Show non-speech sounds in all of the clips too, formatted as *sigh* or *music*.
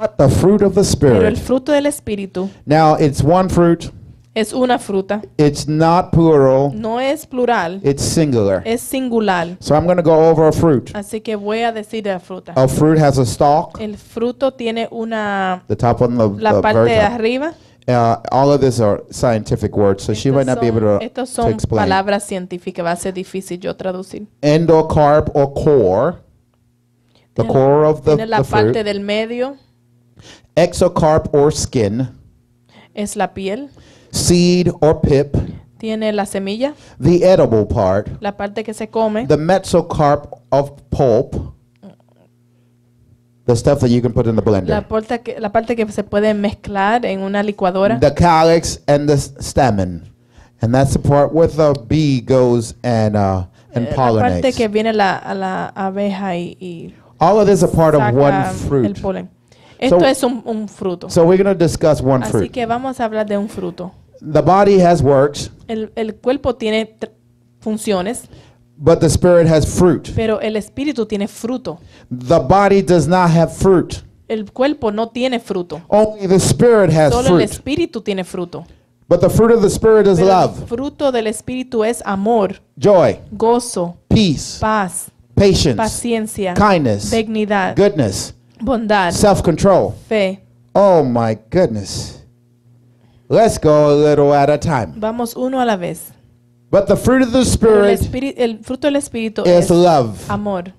But the fruit of the Spirit. Pero el fruto del Espíritu. Now, it's one fruit. Es una fruta. It's not plural. No es plural. It's singular. Es singular. So I'm going to go over a fruit. Así que voy a decir la fruta. A fruit has a stalk. El fruto tiene una the top on the, la the parte de arriba. Uh, all of these are scientific words, so estos she might not son, be able to, estos son to explain. palabras científicas, va a ser difícil yo traducir. Endocarp or core, the tiene core of the, tiene la the parte fruit. del medio. Exocarp or skin. Es la piel. Seed or pip. Tiene la semilla. The edible part. La parte que se come. The mesocarp of pulp. The stuff that you can put in the blender. La, parte que, la parte que se puede mezclar en una licuadora. The calyx and the stamen. And that's the part where the bee goes and, uh, and eh, la pollinates. parte que viene la, la abeja y, y All of this is a part of one fruit. El polen. Esto so, es un, un fruto. So we're going to discuss one Así fruit. que vamos a hablar de un fruto. The body has works. El, el cuerpo tiene funciones. But the spirit has fruit. Pero el espíritu tiene fruto. The body does not have fruit. El cuerpo no tiene fruto. Only the spirit has Solo fruit. el espíritu tiene fruto. But the fruit of the spirit is Pero love. El fruto del espíritu es amor. Joy. Gozo. Peace. Paz. Patience. Paciencia. Kindness. Dignidad. Goodness. Bondad. Self control. Fe. Oh my goodness. Let's go a little at a time. Vamos uno a la vez. But the fruit of the Spirit el, el fruto del Espíritu is es love. Amor.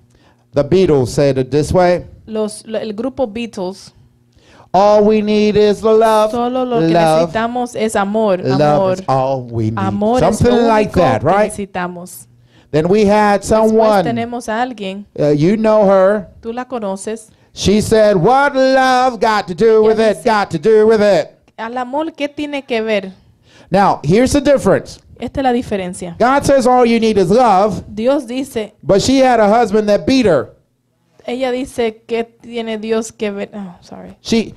The Beatles said it this way. Los, el grupo Beatles. All we need is love. Solo lo que necesitamos es amor. Love amor. Is all we need. Amor Something like that, right? necesitamos. Then we had someone. tenemos a alguien. Uh, you know her. Tú la conoces. She said, what love got to do with it, got to do with it. Al amor, ¿qué tiene que ver? Now, here's the difference. Esta es la diferencia. God says all you need is love. Dios dice. But she had a husband that beat her. Ella dice que tiene Dios que ver. Oh, sorry. She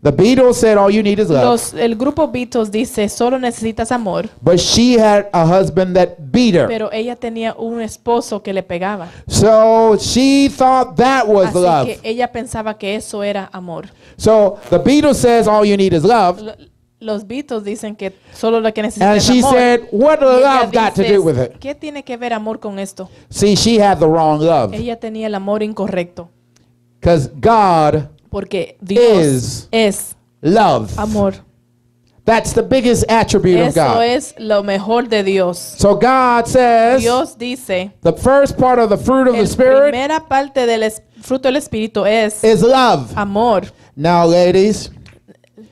The Beatles said all you need is love. Los, el grupo Beatles dice solo necesitas amor. But she had a husband that beat her. Pero ella tenía un esposo que le pegaba. So she thought that was Así love. que ella pensaba que eso era amor. So the Beatles says all you need is love. los Beatles dicen que solo lo que necesitas es amor. she said, what does love got to do with it? ¿Qué tiene que ver amor con esto? See, she had the wrong love. Ella tenía el amor incorrecto. Because God porque Dios es love. amor. That's the biggest attribute of God. Eso es lo mejor de Dios. So God says, Dios dice, the first part of the fruit of the Spirit primera parte del fruto del Espíritu es is love. amor. Now, ladies,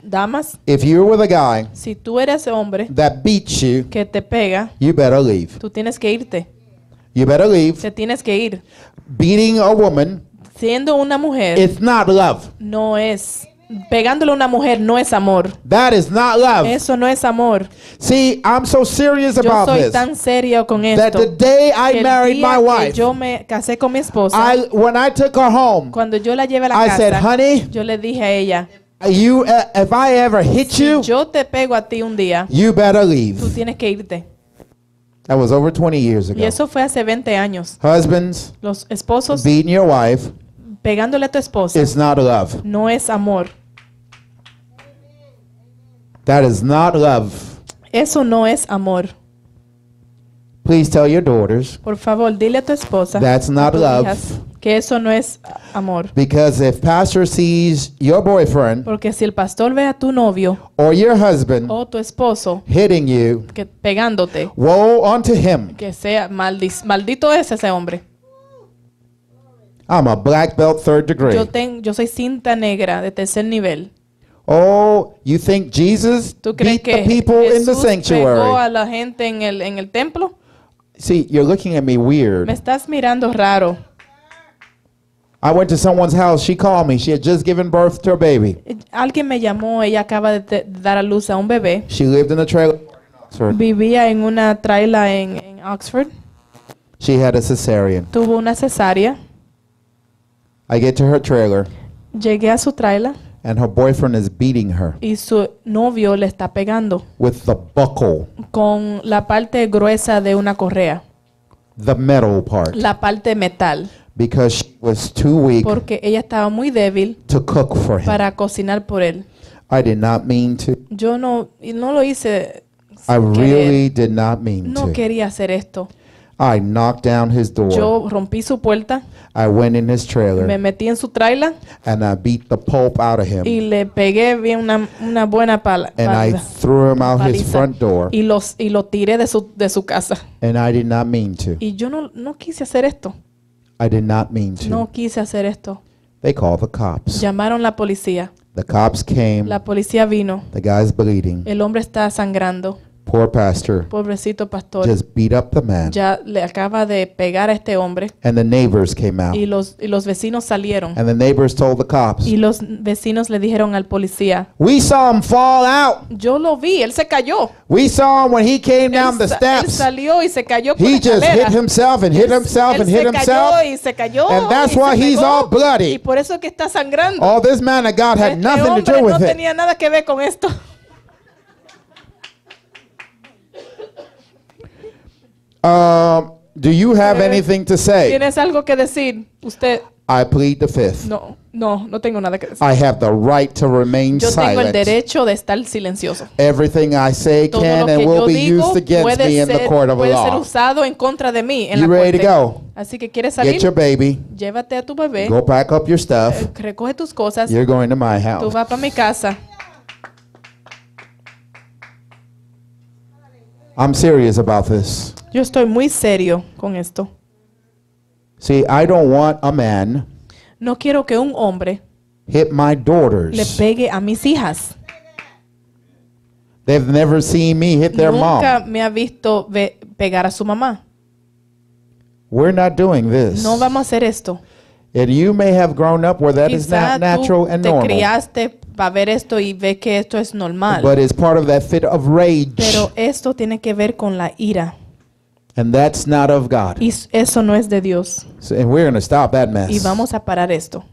damas, if you're with a guy si tú eres hombre that beats you, que te pega, you better leave. Tú tienes que irte. You better leave. Te tienes que ir. Beating a woman siendo una mujer, it's not love. no es. Pegándole a una mujer no es amor. That is not love. Eso no es amor. See, I'm so serious about Yo soy tan serio con esto. That the day I que married día my wife, yo me casé con mi esposa, I when I took her home, cuando yo la llevé a la I casa, said, "Honey, yo le dije a ella, you uh, if I ever hit si you, yo te pego a ti un día, you better leave." tú tienes que irte. That was over 20 years ago. Y eso fue hace 20 años. Husbands, Los esposos beating your wife pegándole a tu esposa is not love. no es amor. That is not love. Eso no es amor. Please tell your daughters. Por favor, dile a tu esposa. That's not love. que eso no es amor. Because if pastor sees your boyfriend. Porque si el pastor ve a tu novio. Or your husband. O tu esposo. Hitting you. Que pegándote. Woe unto him. Que sea maldito es ese hombre. I'm a black belt third degree. Yo, ten, yo soy cinta negra de tercer nivel. Oh, you think Jesus ¿Tú crees beat que the people Jesús in the sanctuary? Pegó a la gente en el, en el templo? See, you're looking at me weird. Me estás mirando raro. I went to someone's house. She called me. She had just given birth to a baby. Eh, alguien me llamó. Ella acaba de dar a luz a un bebé. She lived in a trailer. Vivía en una traila en, en Oxford. She had a cesarean. Tuvo una cesárea. I get to her trailer. Llegué a su trailer. And her boyfriend is beating her. Y su novio le está pegando. With the buckle. Con la parte gruesa de una correa. The metal part. La parte metal. Because she was too weak. Porque ella estaba muy débil. To cook for him. Para cocinar por él. I did not mean to. Yo no no lo hice. I really did not mean no to. No quería hacer esto. I knocked down his door. Yo rompí su puerta. I went in his trailer. Me metí en su trailer. And I beat the pulp out of him. Y le pegué bien una, una buena pala. And I threw him out paliza. his front door. Y los y lo tiré de su de su casa. And I did not mean to. Y yo no no quise hacer esto. I did not mean to. No quise hacer esto. They called the cops. Llamaron la policía. The cops came. La policía vino. The guy's bleeding. El hombre está sangrando. Poor pastor. Pobrecito pastor. Just beat up the man. Ya le acaba de pegar a este hombre. And the neighbors came out. Y los y los vecinos salieron. And the neighbors told the cops. Y los vecinos le dijeron al policía. We saw him fall out. Yo lo vi, él se cayó. We saw him when he came down the steps. Él salió y se cayó por He just hit himself and hit himself and hit himself. y se cayó. And that's why he's all bloody. Y por eso que está sangrando. All this man of God had este nothing to do with it. No tenía nada que ver con esto. Uh, do you have eh, anything to say? ¿Tienes algo que decir? Usted. I plead the fifth. No, no, no tengo nada que decir. I have the right to remain Yo tengo el derecho de estar silencioso. Everything I say Todo can and will be used against me in the court of puede ser law. usado en contra de mí en You la ready to corte. go? Así que quieres Get your baby. llévate a tu bebé, Go pack up your stuff. Eh, recoge tus cosas, You're going to my tú vas para mi casa. I'm serious about this. Yo estoy muy serio con esto. See, I don't want a man no quiero que un hombre hit my daughters. le pegue a mis hijas. They've never seen me hit their mom. Nunca me ha visto pegar a su mamá. We're not doing this. No vamos a hacer esto. And you may have grown up where that is not natural and normal. Te criaste va a ver esto y ve que esto es normal. Pero esto tiene que ver con la ira. Y eso no es de Dios. Y vamos a parar esto.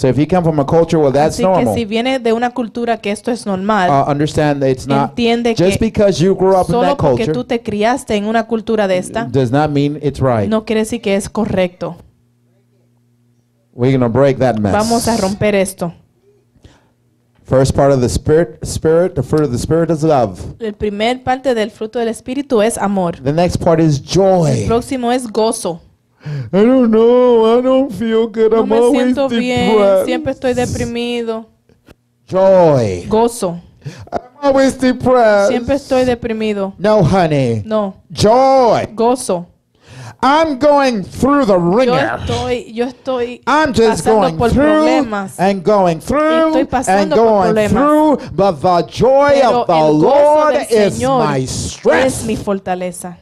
Así que si viene de una cultura que esto es normal, uh, entiende que solo porque tú te criaste en una cultura de esta, no quiere decir que es correcto. Vamos a romper esto. First part of the spirit, spirit, the fruit of the spirit is love. El primer parte del fruto del espíritu es amor. The next part is joy. El próximo es gozo. I don't know, I don't feel good. No I'm me siento bien, depressed. siempre estoy deprimido. Joy. Gozo. I'm always depressed. Siempre estoy deprimido. No, honey. No. Joy. Gozo. I'm going through the ringer. Yo estoy, yo I'm just going por through problemas. and going through and going through, but the joy of the Lord is my strength. Es mi fortaleza.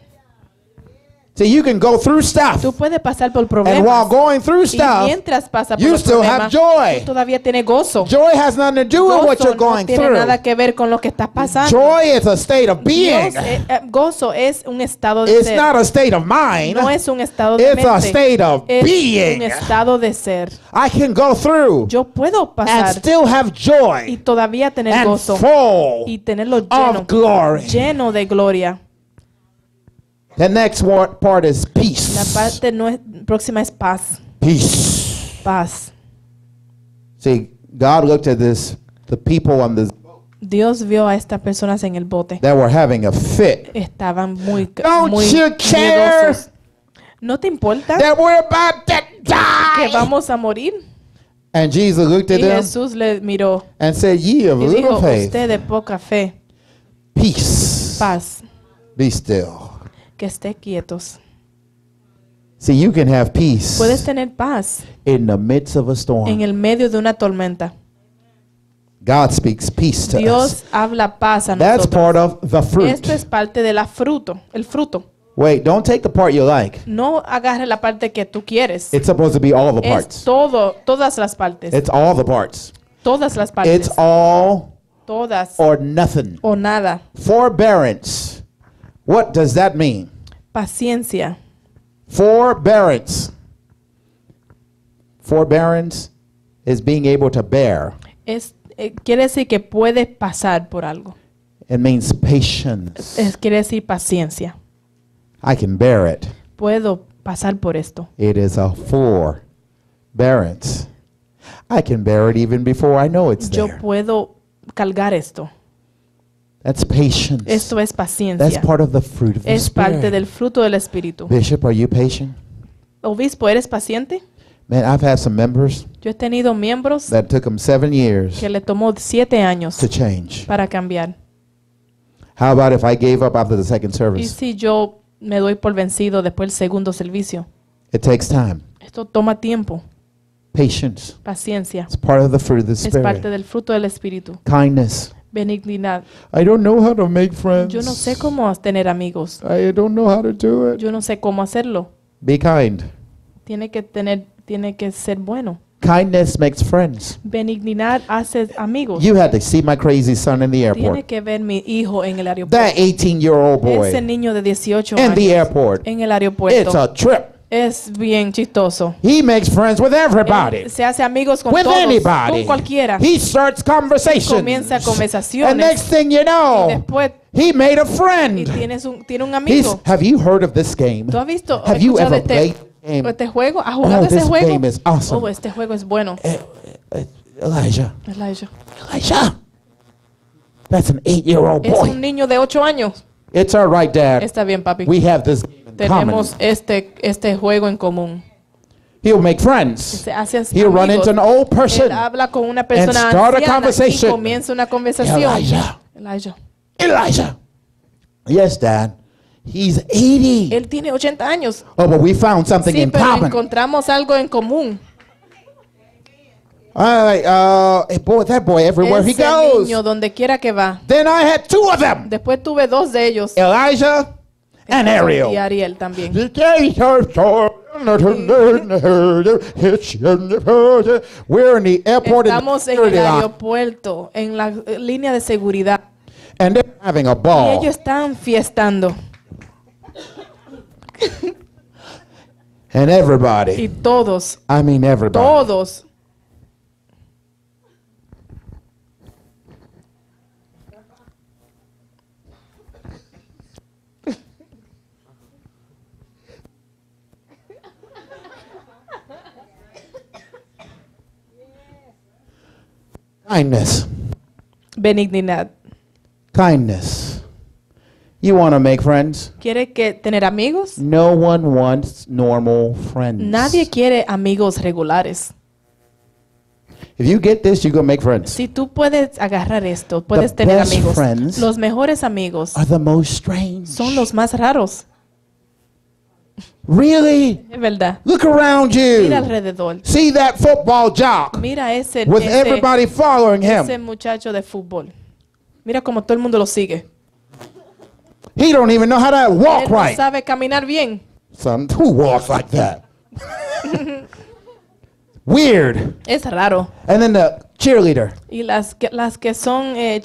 So you can go through stuff. Tú puedes pasar por problemas. And while going through stuff, y mientras pasa por you los still problemas, have joy. Tú todavía tienes gozo. Joy has nothing to do gozo with what you're going no tiene through. nada que ver con lo que estás pasando. Joy is a state of being. Dios, eh, eh, gozo es un estado de It's ser. not a state of mind. No es un estado de It's mente. a state of es being. un estado de ser. I can go through. Yo puedo pasar. And still have joy. Y todavía tener and gozo. Full y tenerlo lleno. Of glory. Lleno de gloria. The next part is peace. La parte no es próxima es paz. Peace. Paz. See, God looked at this, the people on this Dios vio a estas personas en el bote. That were having a fit. Estaban muy, Don't muy you care ¿No te importa? That we're about to die? Que vamos a morir. And Jesus looked at y them le miró. And said, Ye of y little dijo, faith. Usted de poca fe. Peace. Paz. Be still. que esté quietos. See, you can have peace Puedes tener paz in the midst of a storm. en el medio de una tormenta. God speaks peace to Dios habla paz a That's nosotros. part of the fruit. Esto es parte de la fruto, el fruto. Wait, don't take the part you like. No agarre la parte que tú quieres. It's supposed to be all the parts. Es todo, todas las partes. It's all the parts. Todas las partes. It's all todas or nothing. O nada. Forbearance. What does that mean? Paciencia. Forbearance. Forbearance is being able to bear. Es, eh, quiere decir que puedes pasar por algo. It means patience. Es, quiere decir paciencia. I can bear it. Puedo pasar por esto. It is a forbearance. I can bear it even before I know it's Yo there. Yo puedo cargar esto. That's patience. Esto es paciencia. That's part of the fruit of the es parte Spirit. del fruto del Espíritu. Bishop, are you patient? Obispo, ¿eres paciente? Man, I've had some members Yo he tenido miembros that took them seven years que le tomó siete años to change. para cambiar. How about if I gave up after the second service? ¿Y si yo me doy por vencido después del segundo servicio? It takes time. Esto toma tiempo. Patience. Paciencia. It's part of the fruit of the Spirit. Es parte del fruto del Espíritu. Kindness benignidad. I don't know how to make friends. Yo no sé cómo tener amigos. I don't know how to do it. Yo no sé cómo hacerlo. Be kind. Tiene que tener, tiene que ser bueno. Kindness makes friends. Benignidad hace amigos. You had to see my crazy son in the airport. Tiene que ver mi hijo en el aeropuerto. That 18-year-old boy. Ese niño de 18 años. In the airport. En el aeropuerto. It's a trip. Es bien chistoso. He makes friends with everybody. Él se hace amigos con with todos, anybody. con cualquiera. He starts conversations. Comienza conversaciones. And next thing you know, y después He made a friend. Y tienes un, tiene un amigo. He's, have you heard of this game? ¿Tú has visto? Have you ever este, played game? este juego? ¿Has jugado oh, ese juego? Game is awesome. Oh, este juego es bueno. Eh, eh, Elijah. Elijah. Elijah. That's an eight-year-old boy. Es un niño de 8 años. It's all right, Dad. Está bien, papi. We have this game tenemos este, este juego en común. He'll make friends. He'll run into an old person. habla con una persona and start a conversation. y comienza una conversación. Elijah. Elijah. Elijah. Yes, Dad. He's 80. Él tiene 80 años. Oh, but we found something sí, in pero common. encontramos algo en común. All right, uh, eh, boy, that boy everywhere Ese he goes. Niño, donde quiera que va. Then I had two of them. Después tuve dos de ellos. Elijah Ariel. Y Ariel también. Estamos en el aeropuerto, en la eh, línea de seguridad. Y ellos están fiestando. Y todos. Todos Kindness. Benignidad. Kindness. You want to make friends? ¿Quiere que tener amigos? No one wants normal friends. Nadie quiere amigos regulares. If you get this, you go make friends. Si tú puedes agarrar esto, puedes the tener amigos. Los mejores amigos are the most strange. son los más raros. Really? Look around you. See that football jock. Mira ese with ese, everybody following him. Ese de Mira cómo todo el mundo lo sigue. He don't even know how to walk right. sabe bien. Some who walks like that. *laughs* Weird. Es raro. And then the cheerleader. Y las que, las que son eh,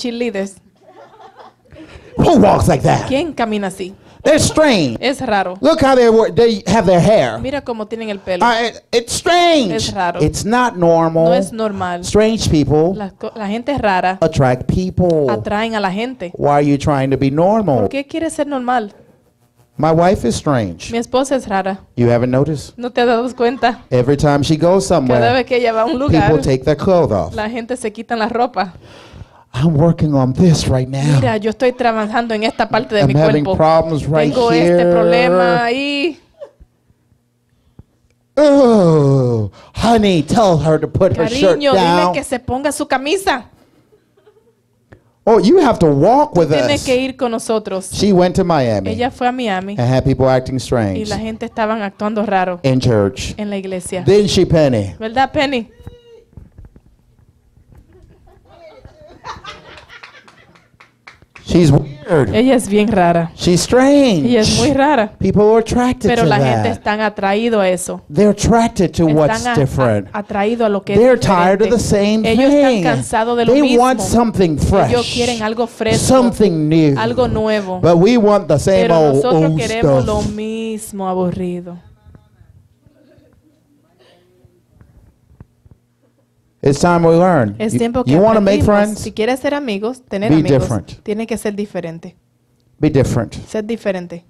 Who walks like that? ¿Quién camina así? They're strange. Es raro. Look how they work. they have their hair. Mira cómo tienen el pelo. Ah, it's strange. Es raro. It's not normal. No es normal. Strange people. La, la gente rara. Attract people. Atraen a la gente. Why are you trying to be normal? ¿Por qué quieres ser normal? My wife is strange. Mi esposa es rara. You haven't noticed. No te has dado cuenta. Every time she goes somewhere, cada vez que ella va a un lugar, people take their clothes off. La gente se quitan la ropa. I'm working on this right now. Mira, yo estoy trabajando en esta parte de I'm mi having cuerpo. Problems right Tengo este here. este problema ahí. Oh, honey, tell her to put Cariño, her shirt dile dime que se ponga su camisa. Oh, you have to walk with Tiene us. que ir con nosotros. She went to Miami Ella fue a Miami and had people acting strange. y la gente estaban actuando raro in church. en la iglesia. Then she Penny. ¿Verdad, Penny? She's weird. Ella es bien rara. She's strange. Ella es muy rara. People are attracted Pero to la gente that. están atraído a eso. They're attracted to están what's a, different. A, atraído a lo que They're es diferente. tired of the same Ellos thing. están cansados de lo They mismo. Want something fresh. Ellos quieren algo fresco. Something new. Algo nuevo. But we want the same Pero old, nosotros old queremos stuff. lo mismo aburrido. It's time we learn. Es tiempo que you, you make friends, Si quieres ser amigos, tener be amigos, different. tiene que ser diferente. Be different. Ser diferente.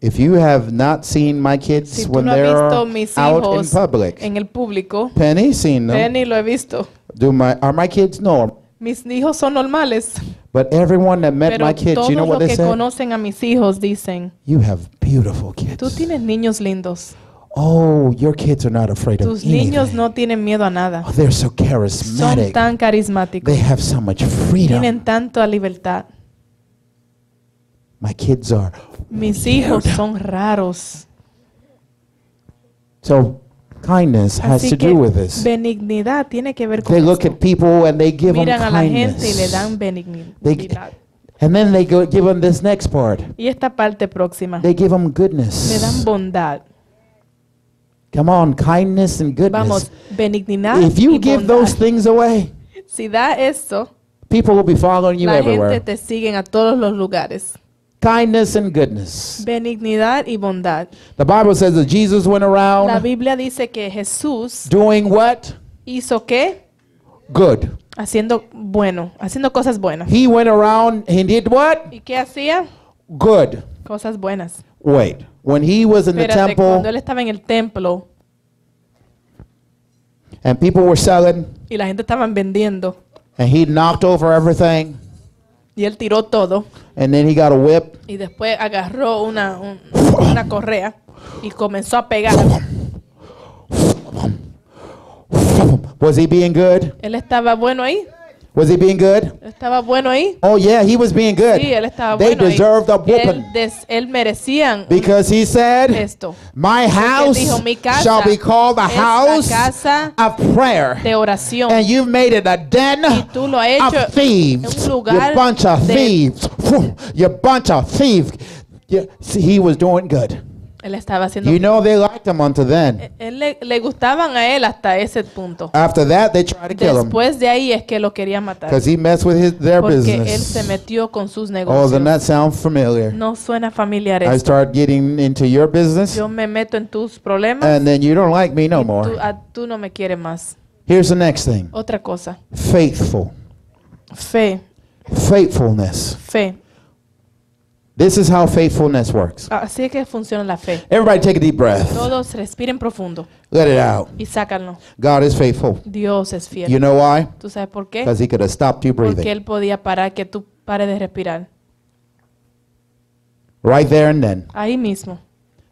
If you have not seen my kids si when no they're out in public, en el público, Penny seen them. Penny lo he visto. Do my are my kids normal? Mis hijos son normales. But everyone that met Pero my kids, you know what they que conocen a mis hijos dicen, you have beautiful kids. Tú tienes niños lindos. Oh, your kids are not afraid of Tus niños no tienen miedo a nada. Oh, they're so charismatic. Son tan carismáticos. They have so much freedom. Tienen tanta libertad. My kids are Mis hijos son raros. So kindness has to do with this. benignidad tiene que ver con They look esto. at people and they give Miran them a la gente y le kindness. dan They- benignidad. and then they go give them this next part. Y esta parte próxima They give them goodness. le dan bondad. Come on, kindness and goodness. Vamos, benignidad. If you y give bondad. those things away, si da esto, people will be following you la everywhere. te siguen a todos los lugares. Kindness and goodness. Benignidad y bondad. The Bible says that Jesus went around. La Biblia dice que Jesús doing what? Hizo qué? Good. Haciendo bueno, haciendo cosas buenas. He went around and did what? ¿Y qué hacía? Good. Cosas buenas. Wait. when he was in Espérate, the temple cuando él estaba en el templo and people were selling y la gente estaban vendiendo and he knocked over everything y él tiró todo and then he got a whip y después agarró una un, una correa y comenzó a pegar was he being good él estaba bueno ahí Was he being good? Estaba bueno ahí. Oh yeah, he was being good. Sí, él estaba they bueno deserved ahí. a whooping. Él, des, él merecían Because he said, esto. My house dijo, Mi casa shall be called a house casa of prayer. De oración. And you've made it a den tú lo hecho of thieves. Un lugar you bunch of de... thieves. You bunch of thieves. You, see, he was doing good. Él estaba haciendo. You know they liked him until then. E-, él le, le gustaban a él hasta ese punto. After that they tried to kill him. Después de ahí es que lo querían matar. Because he messed with his, their Porque business. él se metió con sus oh, negocios. Oh, that sound familiar? No suena familiar. Esto. I start getting into your business. Yo me meto en tus problemas. And then you don't like me no y more. Tú, ah, a, tú no me quieres más. Here's the next thing. Otra cosa. Faithful. Fe. Faithfulness. Fe. This is how faithfulness works. Así que funciona la fe. Everybody take a deep breath. Todos respiren profundo. Let it out. Y sácalo. God is faithful. Dios es fiel. You know why? ¿Tú sabes por qué? Because he could have stopped you breathing. Porque él podía parar que tú pares de respirar. Right there and then. Ahí mismo.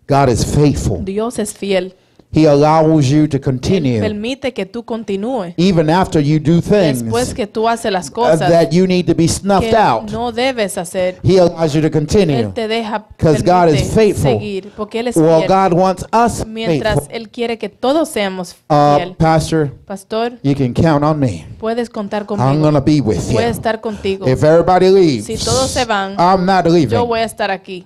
God is faithful. Dios es fiel. He allows you to continue. permite que tú continúes. Even after you do things. Después que tú haces las cosas. That you need to be snuffed out. No debes hacer. He allows you to continue. Él te deja Because God is faithful. Seguir, porque él es fiel. well, God wants us Mientras faithful. él quiere que todos seamos uh, fiel. Uh, Pastor, Pastor, you can count on me. Puedes contar conmigo. I'm gonna be with you. Voy a estar contigo. If everybody leaves, si todos se van, I'm not leaving. Yo voy a estar aquí.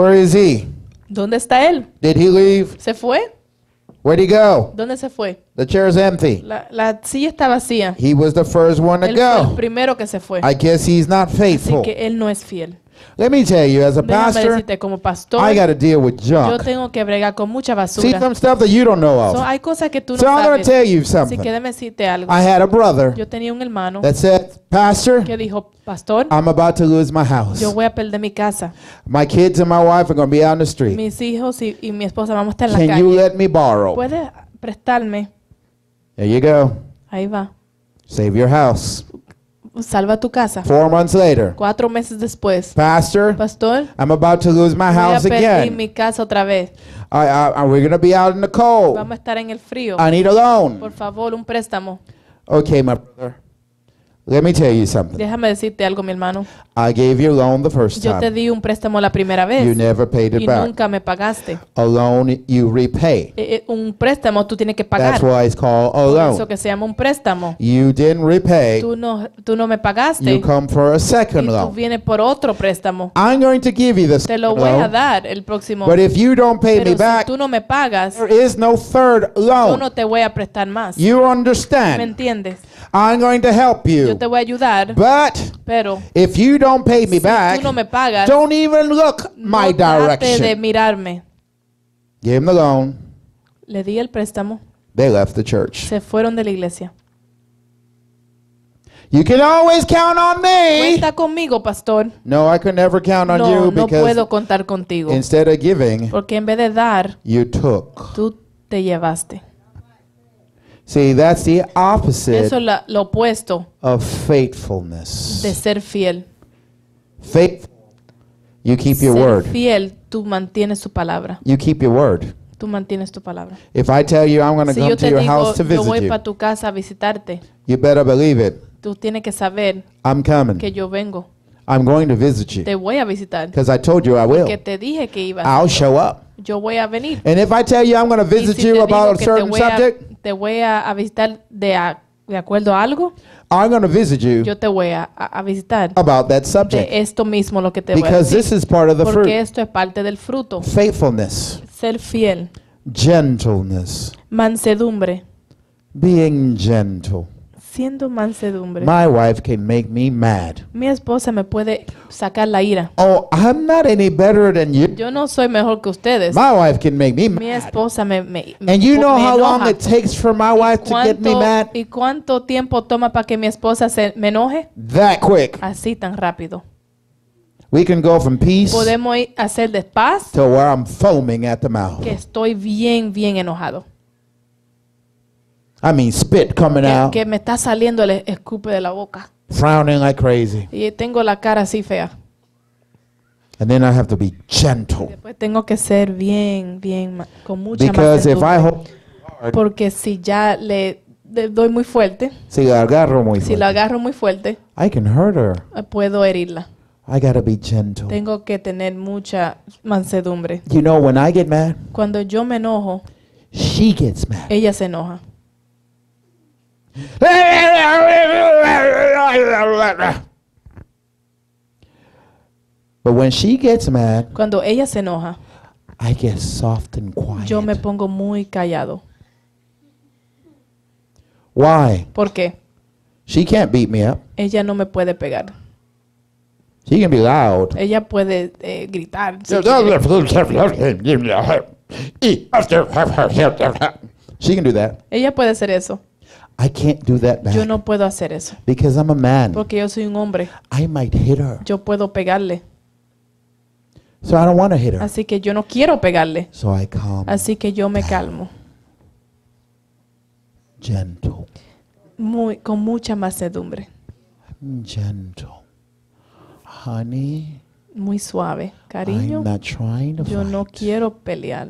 Where is he? ¿Dónde está él? Did he leave? ¿Se fue? Where'd he go? ¿Dónde se fue? The chair is empty. La, la silla está vacía. He was the first one to él go. Fue el primero que se fue. I guess he's not faithful. Así que él no es fiel. Let me tell you, as a pastor, decirte, como pastor, I got to deal with junk. Yo tengo que bregar con mucha basura. See some stuff that you don't know of. So, hay cosas que tú so no I'm sabes. Tell you something. Así que déjame decirte algo. I had a brother. Yo tenía un hermano. That said, pastor. Que dijo, pastor. I'm about to lose my house. Yo voy a perder mi casa. My kids and my wife are going to be out in the street. Mis hijos y, y mi esposa vamos a estar en la calle. Can you let me borrow? Puedes prestarme. There you go. Ahí va. Save your house. Salva tu casa. Four months later. Cuatro meses después. Pastor. Pastor. I'm about to lose my house again. voy a perder mi casa otra vez. I, I, we're going to be out in the cold. Vamos a estar en el frío. I need a loan. Por favor, un préstamo. Okay, my brother. Let me tell you something. Déjame decirte algo, mi hermano. I gave you a loan the first time. Yo te di un préstamo la primera vez. You never paid it y back. nunca me pagaste. A loan you repay. E, un préstamo tú tienes que pagar. That's why it's called a loan. Eso que se llama un préstamo. You didn't repay. Tú no, tú no me pagaste. You come for a second y tú loan. vienes por otro préstamo. I'm going to give you this te lo voy loan, a dar el próximo. But if you don't pay Pero me si back, tú no me pagas, there is no third loan. Yo no te voy a prestar más. You understand? ¿Me entiendes? I'm going to help you. Yo te voy a ayudar. But pero if you don't pay me si back, tú no me pagas, don't even look no my direction. de mirarme. Gave him the loan. Le di el préstamo. They left the church. Se fueron de la iglesia. You can always count on me. Cuenta conmigo, pastor. No, I can never count on no, you no puedo contar contigo. Instead of giving, porque en vez de dar, you took. Tú te llevaste. See, that's the opposite Eso es la- lo opuesto of faithfulness. de ser fiel. Faithful. You keep your Ser word. fiel, tú mantienes tu palabra. You keep your word. Tú mantienes tu palabra. If I tell you I'm going to Si come to your digo, house to yo voy para tu casa a visitarte, you better believe it. tú tienes que saber I'm que yo vengo. I'm going to visit you Te voy a visitar. because I told you I Que will. te dije que iba. I'll show up. Yo voy a venir. And if I tell you I'm going to visit si you about a certain a- subject, te voy a, a visitar de, a, de acuerdo a algo. I'm going to visit you Yo te voy a, a visitar about that subject de esto mismo lo que te voy a because decir. this is part of the fruit. Porque esto es parte del fruto. Faithfulness, Ser fiel, gentleness, mansedumbre, being gentle siendo mansedumbre. My wife can make me mad. Mi esposa me puede sacar la ira. Oh, I'm not any better than you. Yo no soy mejor que ustedes. My wife can make me mad. Mi esposa me, me And you know how long it takes for my wife cuánto, to get me mad? ¿Y cuánto tiempo toma para que mi esposa se me enoje? That quick. Así tan rápido. We can go from peace Podemos hacer de paz to where I'm foaming at the mouth. Que estoy bien bien enojado que, me está saliendo el escupe de la boca. Frowning like crazy. Y tengo la cara así fea. y Después tengo que ser bien, bien, con mucha Porque si ya le, doy muy fuerte, si la agarro muy fuerte, si la agarro muy fuerte, I can hurt her. Eh, puedo herirla. I be gentle. Tengo que tener mucha mansedumbre. You know, cuando yo me enojo, she gets mad. Ella se enoja. But when she gets mad, cuando ella se enoja, I get soft and quiet. Yo me pongo muy callado. Why? ¿Por qué? She can't beat me up. Ella no me puede pegar. She can be loud. Ella puede eh, gritar. Si She can do that. Ella puede hacer eso. Yo no puedo hacer eso. Porque yo soy un hombre. Yo puedo pegarle. Así que yo no quiero pegarle. Así que yo me calmo. Muy, con mucha mansedumbre. Gentle. Muy suave, cariño. yo no quiero pelear.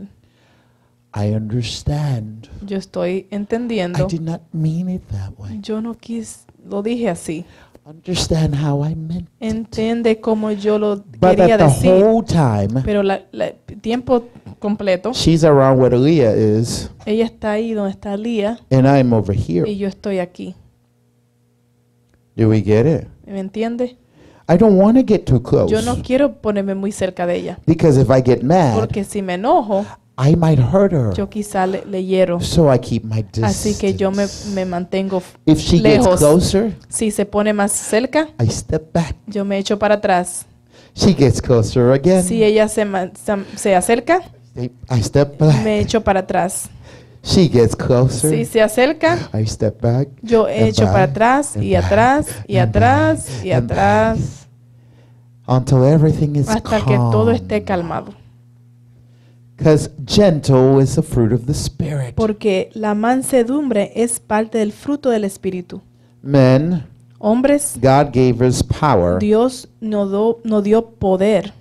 I understand. Yo estoy entendiendo. I did not mean it that way. Yo no quis, lo dije así. Understand how I meant Entiende como yo lo But quería decir. the Whole time, Pero la, tiempo completo. She's around where Leah is. Ella está ahí donde está Leah. And I'm over here. Y yo estoy aquí. Do we get it? ¿Me entiende? I don't want to get too close. Yo no quiero ponerme muy cerca de ella. Because if I get mad, porque si me enojo, yo quizá le, hiero. Así que yo me, mantengo lejos. si se pone más cerca, yo me echo para atrás. Si ella se, se acerca, I me echo para atrás. Si se acerca, I step yo echo para atrás y atrás y atrás y atrás. Hasta que todo esté calmado gentle Porque la mansedumbre es parte del fruto del espíritu. Men, hombres, Dios nos no dio poder.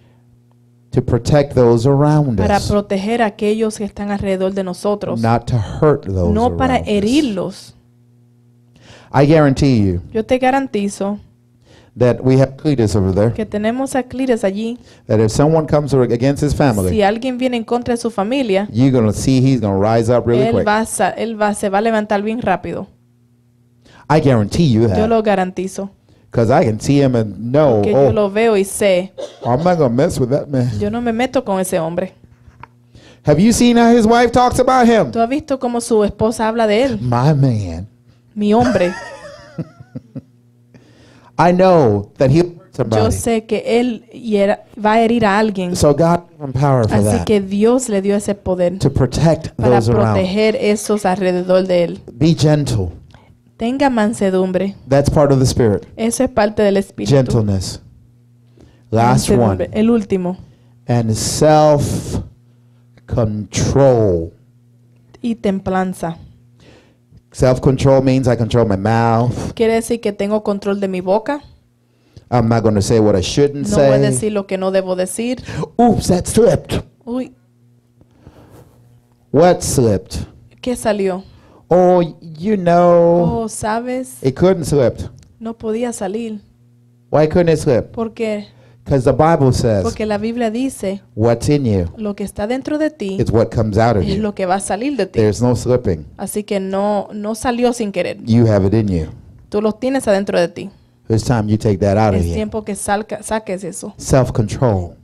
para proteger a aquellos que están alrededor de nosotros. no para herirlos. I guarantee you, Yo te garantizo that we have Cletus over there. Que tenemos a Cletus allí. That if someone comes against his family, si alguien viene en contra de su familia, you're going to see he's going to rise up really él quick. Va él va, se va a levantar bien rápido. I guarantee you that. Yo lo garantizo. Because I can see him and know. Que oh, yo lo veo y sé. I'm not going to mess with that man. Yo no me meto con ese hombre. Have you seen how his wife talks about him? ¿Tú has visto cómo su esposa habla de él? My man. Mi hombre. *laughs* I Yo sé que él va a herir a alguien. Así que Dios le dio ese poder para proteger around. esos alrededor de él. Tenga mansedumbre. That's Eso es parte del espíritu. Gentleness. Last one. El último. And self control. Y templanza. Self control means I control my mouth. Quiere decir que tengo control de mi boca. I'm not going to say what I shouldn't no say. voy a decir lo que no debo decir. Oops, that slipped. Uy. What slipped? ¿Qué salió? Oh, you know. Oh, sabes. It couldn't slip. No podía salir. Why couldn't it slip? ¿Por qué? Because the Bible says Porque la Biblia dice what's in you lo que está dentro de ti is what comes out of es lo que va a salir de ti. There's no slipping. Así que no, no salió sin querer. You have it in you. Tú lo tienes adentro de ti. It's time you take that out of Es tiempo que salca- saques eso. Self control.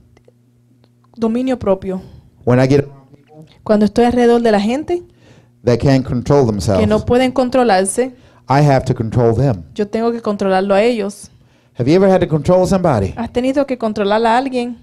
Dominio propio. When I get Cuando estoy alrededor de la gente that can't control que no pueden controlarse, I have to control them. yo tengo que controlarlo a ellos. Have you ever had to control somebody? ¿Has tenido que controlar a alguien?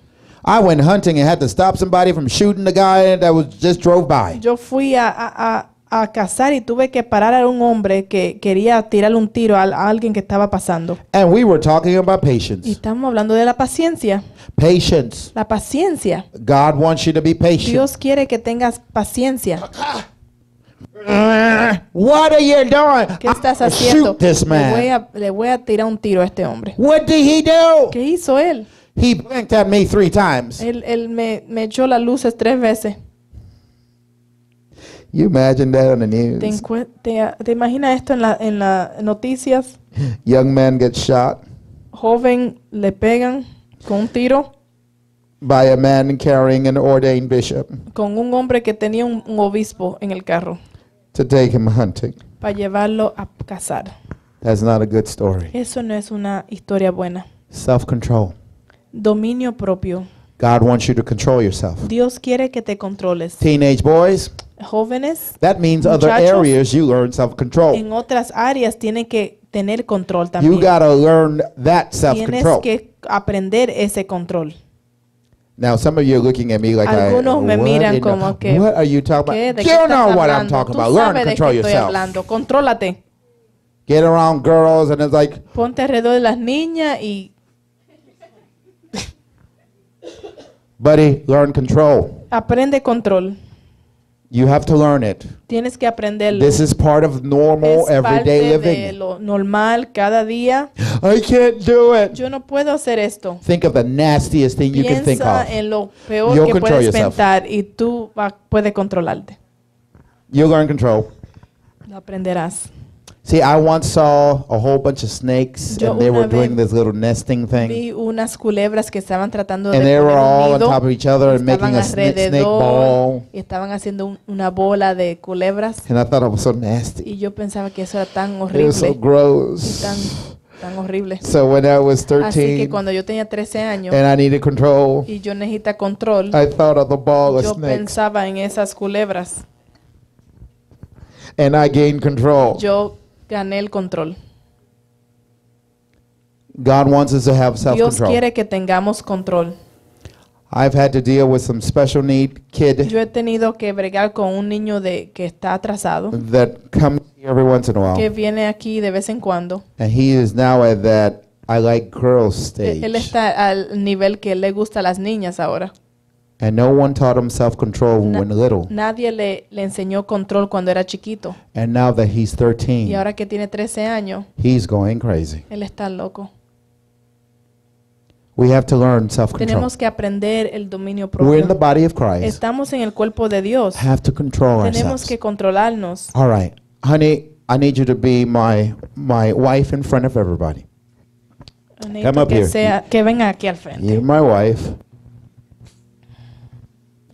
I went hunting and had to stop somebody from shooting the guy that was just drove by. Yo fui a, a, a, a cazar y tuve que parar a un hombre que quería tirarle un tiro a, a alguien que estaba pasando. And we were talking about patience. Y estamos hablando de la paciencia. Patience. La paciencia. God wants you to be patient. Dios quiere que tengas paciencia. Eh, what are you doing? ¿Qué estás haciendo? Shoot this man. Le, voy a, le voy a tirar un tiro a este hombre. What did he do? ¿Qué hizo él? He blinked at me three times. Él, él me, me echó las luces tres veces. You imagine that on the news. ¿Te, te, te imaginas esto en las en la noticias? Young man gets shot. Joven le pegan con un tiro. By a man carrying an ordained bishop. Con un hombre que tenía un, un obispo en el carro to take him hunting. Para llevarlo a cazar. That's not a good story. Eso no es una historia buena. Self-control. Dominio propio. God wants you to control yourself. Dios quiere que te controles. Teenage boys. Jóvenes. That means other areas you learn self-control. En otras áreas tiene que tener control también. You gotta learn that self-control. Tienes que aprender ese control. Now some of you looking at me like I, me miran como que ¿qué? about? what I'm talking about. Hablando. Get around girls and it's like Ponte alrededor de las niñas y Buddy, learn control. Aprende control. You have to learn it. Tienes que aprenderlo. This is part of normal es everyday parte living. De lo normal cada día. I can't do it. Yo no puedo hacer esto. Think of the nastiest thing Piensa you can think of. en lo peor You'll que puedes pensar y tú puedes controlarte. You'll learn control. Lo aprenderás. See, I once saw a whole bunch of snakes, Yo and they were doing this little nesting thing. Vi unas culebras que estaban tratando and de they were all on top of each other and making a snake, snake ball. Y estaban haciendo un, una bola de culebras. And I thought it was so nasty. Y yo pensaba que eso era tan horrible. It was so gross. Tan, tan horrible. So when I was 13, Así que cuando yo tenía 13 años and I needed control, y yo necesitaba control, I thought of the ball yo of snakes. pensaba en esas culebras. And I gained control. Yo Gané el control. Dios quiere que tengamos control. Yo he tenido que bregar con un niño de, que está atrasado, que viene aquí de vez en cuando. Él está al nivel que le gusta las niñas ahora. And no one taught him self-control Na when little. Nadie le, le enseñó control cuando era chiquito. And now that he's 13, y ahora que tiene 13 años, he's going crazy. Él está loco. We have to learn self-control. Tenemos que aprender el dominio propio. We're in the body of Christ. Estamos en el cuerpo de Dios. Have to control Tenemos ourselves. que controlarnos. All right, honey, I need you to be my my wife in front of everybody. Come up que here. Sea, que venga aquí al frente. You're my wife.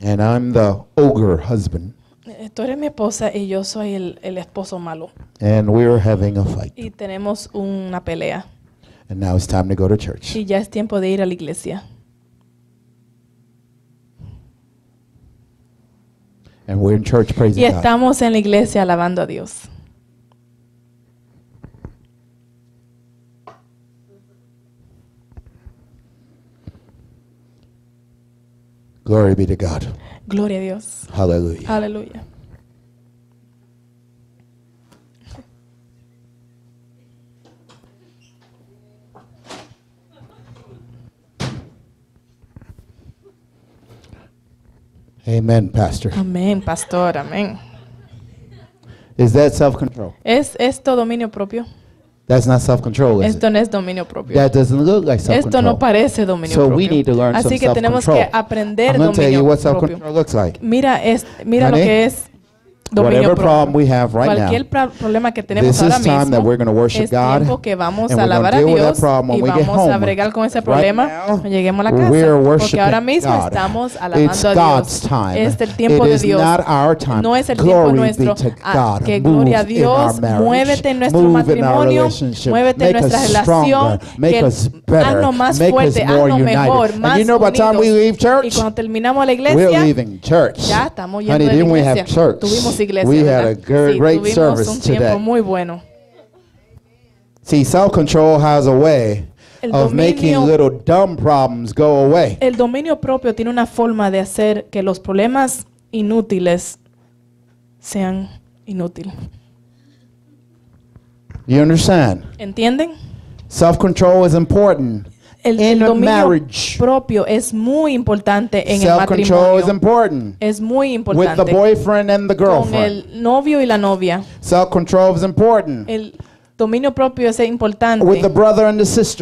And I'm the ogre husband. Eh, tú eres mi esposa y yo soy el, el esposo malo. And we we're having a fight. Y tenemos una pelea. And now it's time to go to church. Y ya es tiempo de ir a la iglesia. And we're in church praising y estamos God. en la iglesia alabando a Dios. Glory be to God. Gloria a Dios. Hallelujah. Hallelujah. Amen, Pastor. Amén, pastor. Amén. Is that self-control? ¿Es esto dominio propio? That's not self-control. Esto no es dominio propio. That doesn't look like self-control. Esto no parece dominio so propio. We need to learn Así some que tenemos que aprender I'm dominio tell you what propio. Looks like. Mira, es, mira lo que es Whatever problem we have right now, problema que tenemos ahora mismo es God, que vamos a alabar a Dios vamos a con ese problema a ahora mismo estamos a Dios. tiempo No es el tiempo nuestro. Ah, Muévete en nuestro matrimonio. Muévete en nuestra relación. más you cuando terminamos la iglesia, leaving church. ya estamos iglesia. We had a great, sí, great service un tiempo today. muy bueno. See, self control has a way el of making little dumb problems go away. El dominio propio tiene una forma de hacer que los problemas inútiles sean inútiles. You understand? ¿Entienden? Self control is important el, dominio propio es muy importante en el matrimonio. Es muy importante. Con el novio y la novia. Self control is important. El dominio propio es importante.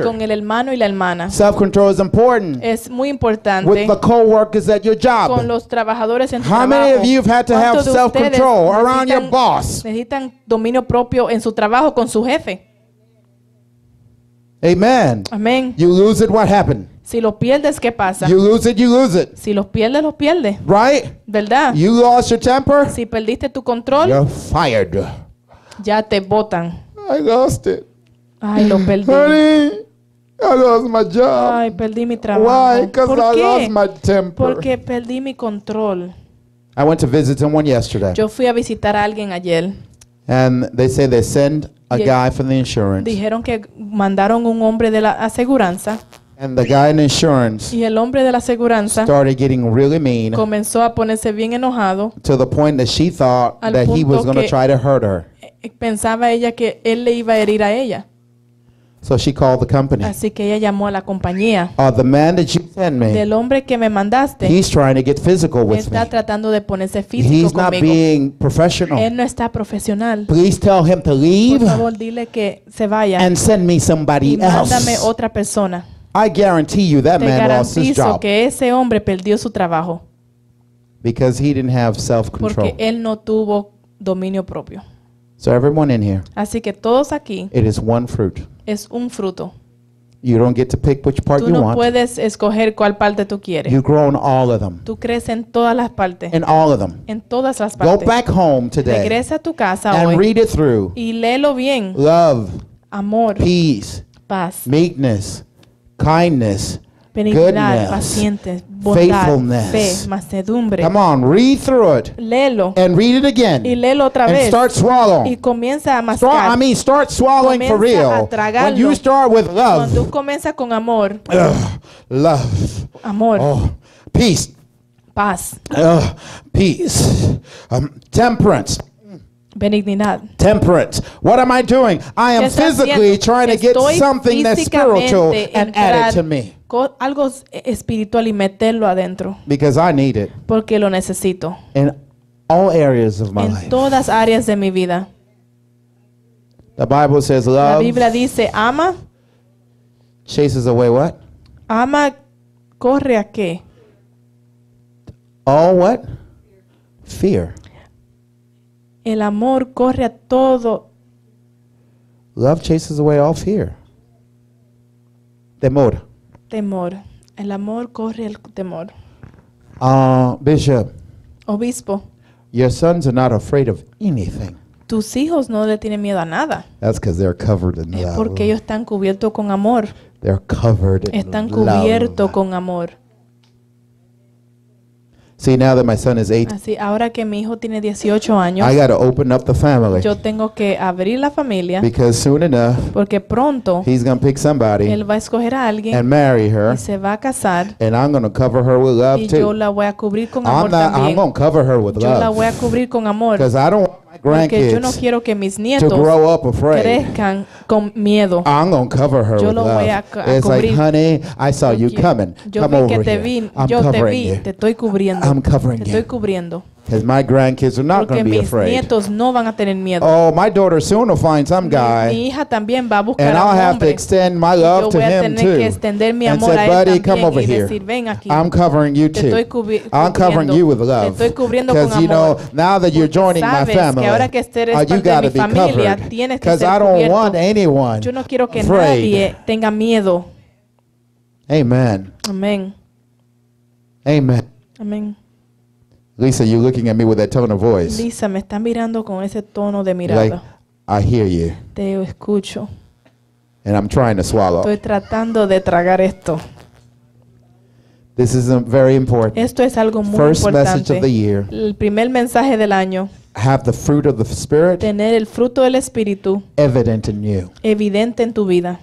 Con el hermano y la hermana. Self control is important. Es muy importante. Con los trabajadores en su trabajo. ¿cuántos de ustedes Necesitan dominio propio en su trabajo con su jefe. Amen. Amen. You lose it, what happened? Si lo pierdes, ¿qué pasa? You lose it, you lose it. Si lo pierdes, lo pierdes. Right? ¿Verdad? You lost your temper. Si perdiste tu control, you're fired. Ya te botan. I lost it. Ay, lo perdí. Honey, I lost my job. Ay, perdí mi trabajo. Why? Because I qué? lost my temper. Porque perdí mi control. I went to visit someone yesterday. Yo fui a visitar a alguien ayer. And um, they say they send a guy from the insurance. Dijeron que mandaron un hombre de la aseguranza. And the guy in insurance y el hombre de la aseguranza started getting really mean, comenzó a ponerse bien enojado to the point that she thought that he was going to try to hurt her. Pensaba ella que él le iba a herir a ella. So she called the company. Así que ella llamó a la compañía. Uh, the man that you sent me. Del hombre que me mandaste. He's trying to get physical with está me. tratando de ponerse físico He's conmigo. Not being professional. Él no está profesional. Please tell him to leave. Por favor, dile que se vaya. And send me somebody y mándame else. otra persona. I guarantee you that Te man lost his job. que ese hombre perdió su trabajo. Because he didn't have self-control. Porque él no tuvo dominio propio. So everyone in here. Así que todos aquí. It is one fruit es un fruto. You don't get to pick which part Tú you no want. puedes escoger cuál parte tú quieres. You grow in all of them. Tú creces en todas las partes. In all of them. En todas las partes. Go back home today. Regresa a tu casa and hoy. read it through. Y léelo bien. Love. Amor. Peace. Paz. Meekness. Kindness goodness, pacientes, bondad, faithfulness. Fe, mansedumbre. Come on, read through it. Léelo. And read it again. Y léelo otra vez. And start swallowing. Y comienza a mascar. Start, I mean, start swallowing comienza for real. When you start with love. Cuando comienza con amor. Ugh, love. Amor. Oh, peace. Paz. Ugh, peace. Um, temperance. Benignidad. Temperance. What am I doing? I am physically trying to get something that's spiritual and add it to me. Algo eh, espiritual y meterlo adentro. Because I need it. Porque lo necesito. In all areas of my en life. En todas áreas de mi vida. The Bible says love. La Biblia dice ama. Chases away what? Ama corre a qué? All what? Fear. El amor corre a todo. Love chases away all fear. Temor. Temor. El amor corre el temor. Ah, Bishop. Obispo. Your sons are not afraid of anything. Tus hijos no le tienen miedo a nada. That's because they're covered in love. Es porque ellos están cubiertos con amor. They're covered in están cubiertos con amor. See, now that my son is eight, Así, ahora que mi hijo tiene 18 años, I got to open up the family yo tengo que abrir la familia because soon enough, porque pronto he's going to pick somebody él va a escoger a alguien and marry her, y se va a casar and I'm going to cover her with love y too. yo la voy a cubrir con I'm amor not, también. I'm going cover her with yo love. la voy a cubrir con amor. Because I don't porque yo no quiero que mis nietos crezcan con miedo. yo lo voy a cubrir. It's like, honey, I vi que te vi, yo te vi, te estoy cubriendo. te estoy cubriendo. Because my grandkids are not going to be afraid. no van a tener miedo. Oh, my daughter soon will find some guy. Mi, mi hija va a and I'll have to extend my love to him too. and say, buddy, come over here. Decir, I'm covering you too. I'm covering you with love. Because you know, now that you're joining my family, que que uh, you got to be covered. Because I don't cubierto. want anyone Yo no quiero que afraid. Nadie tenga miedo. Amen. Amen. Amen. Amen. Lisa, you're looking at me with that tone of voice. Lisa, me están mirando con ese tono de mirada. Like, I hear you. Te escucho. And I'm trying to swallow. Estoy tratando de tragar esto. This is a very important. Esto es algo muy First importante. Message of the year. El primer mensaje del año. Have the fruit of the spirit. Tener el fruto del espíritu. Evident in you. Evidente en tu vida.